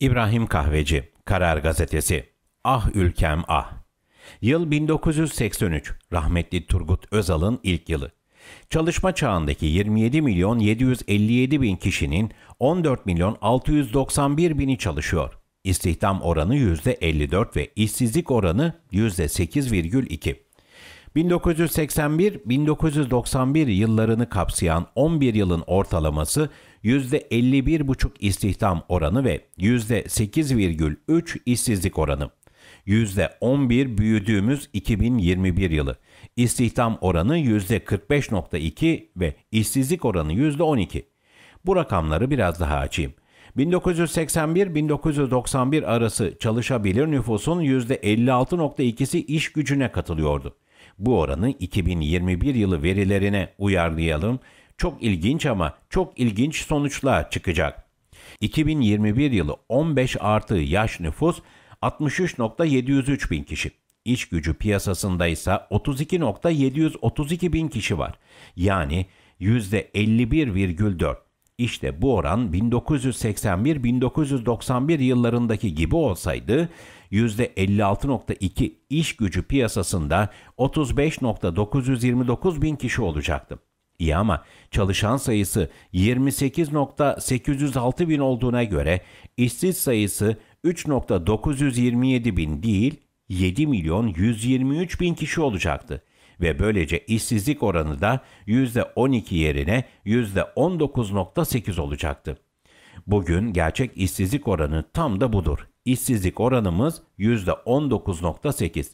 İbrahim Kahveci, Karar Gazetesi Ah Ülkem Ah Yıl 1983, rahmetli Turgut Özal'ın ilk yılı. Çalışma çağındaki 27 milyon 757 bin kişinin 14 milyon 691 bini çalışıyor. İstihdam oranı %54 ve işsizlik oranı %8,2. 1981-1991 yıllarını kapsayan 11 yılın ortalaması %51,5 istihdam oranı ve %8,3 işsizlik oranı. %11 büyüdüğümüz 2021 yılı. İstihdam oranı %45.2 ve işsizlik oranı %12. Bu rakamları biraz daha açayım. 1981-1991 arası çalışabilir nüfusun %56.2'si iş gücüne katılıyordu. Bu oranı 2021 yılı verilerine uyarlayalım. Çok ilginç ama çok ilginç sonuçlar çıkacak. 2021 yılı 15 artı yaş nüfus 63.703 bin kişi. İş gücü piyasasında ise 32.732 bin kişi var. Yani %51,4. İşte bu oran 1981-1991 yıllarındaki gibi olsaydı %56.2 iş gücü piyasasında 35.929 bin kişi olacaktı. İyi ama çalışan sayısı 28.806 bin olduğuna göre işsiz sayısı 3.927 bin değil 7 milyon 123 bin kişi olacaktı ve böylece işsizlik oranı da %12 yerine %19.8 olacaktı. Bugün gerçek işsizlik oranı tam da budur işsizlik oranımız %19.8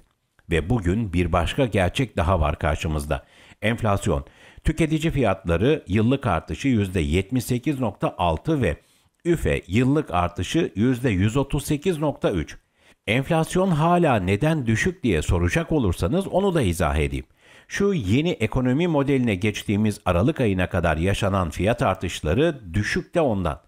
ve bugün bir başka gerçek daha var karşımızda. Enflasyon. Tüketici fiyatları yıllık artışı %78.6 ve üfe yıllık artışı %138.3. Enflasyon hala neden düşük diye soracak olursanız onu da izah edeyim. Şu yeni ekonomi modeline geçtiğimiz Aralık ayına kadar yaşanan fiyat artışları düşük de ondan.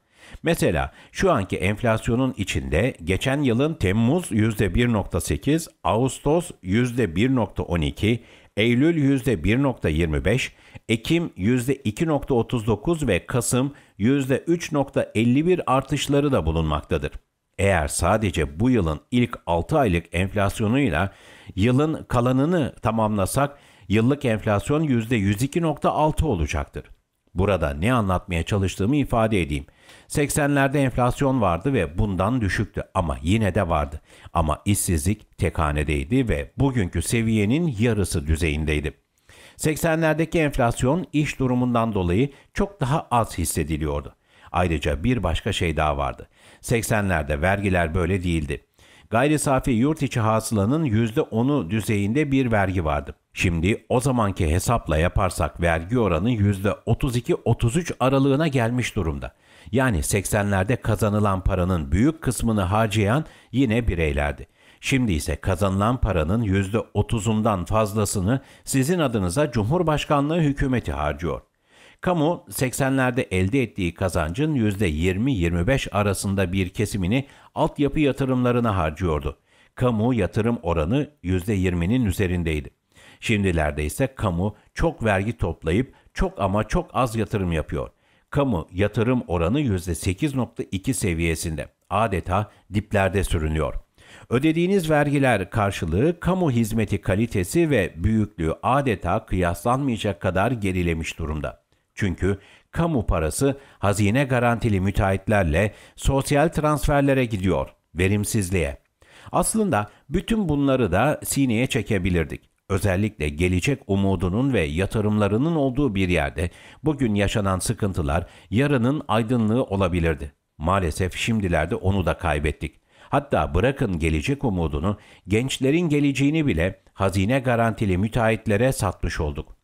Mesela şu anki enflasyonun içinde geçen yılın Temmuz %1.8, Ağustos %1.12, Eylül %1.25, Ekim %2.39 ve Kasım %3.51 artışları da bulunmaktadır. Eğer sadece bu yılın ilk 6 aylık enflasyonuyla yılın kalanını tamamlasak yıllık enflasyon %102.6 olacaktır. Burada ne anlatmaya çalıştığımı ifade edeyim. 80'lerde enflasyon vardı ve bundan düşüktü ama yine de vardı. Ama işsizlik tek ve bugünkü seviyenin yarısı düzeyindeydi. 80'lerdeki enflasyon iş durumundan dolayı çok daha az hissediliyordu. Ayrıca bir başka şey daha vardı. 80'lerde vergiler böyle değildi. Gayri safi yurt içi hasılanın %10'u düzeyinde bir vergi vardı. Şimdi o zamanki hesapla yaparsak vergi oranı %32-33 aralığına gelmiş durumda. Yani 80'lerde kazanılan paranın büyük kısmını harcayan yine bireylerdi. Şimdi ise kazanılan paranın %30'undan fazlasını sizin adınıza Cumhurbaşkanlığı hükümeti harcıyor. Kamu 80'lerde elde ettiği kazancın %20-25 arasında bir kesimini altyapı yatırımlarına harcıyordu. Kamu yatırım oranı %20'nin üzerindeydi. Şimdilerde ise kamu çok vergi toplayıp çok ama çok az yatırım yapıyor. Kamu yatırım oranı %8.2 seviyesinde adeta diplerde sürünüyor. Ödediğiniz vergiler karşılığı kamu hizmeti kalitesi ve büyüklüğü adeta kıyaslanmayacak kadar gerilemiş durumda. Çünkü kamu parası hazine garantili müteahhitlerle sosyal transferlere gidiyor, verimsizliğe. Aslında bütün bunları da sineye çekebilirdik. Özellikle gelecek umudunun ve yatırımlarının olduğu bir yerde bugün yaşanan sıkıntılar yarının aydınlığı olabilirdi. Maalesef şimdilerde onu da kaybettik. Hatta bırakın gelecek umudunu, gençlerin geleceğini bile hazine garantili müteahhitlere satmış olduk.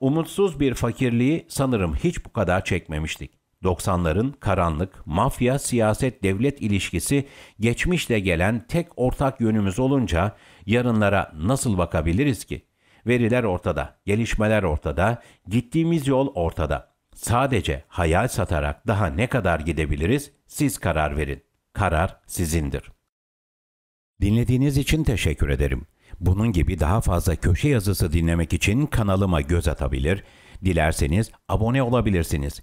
Umutsuz bir fakirliği sanırım hiç bu kadar çekmemiştik. 90'ların karanlık, mafya, siyaset, devlet ilişkisi geçmişle gelen tek ortak yönümüz olunca yarınlara nasıl bakabiliriz ki? Veriler ortada, gelişmeler ortada, gittiğimiz yol ortada. Sadece hayal satarak daha ne kadar gidebiliriz siz karar verin. Karar sizindir. Dinlediğiniz için teşekkür ederim. Bunun gibi daha fazla köşe yazısı dinlemek için kanalıma göz atabilir, dilerseniz abone olabilirsiniz.''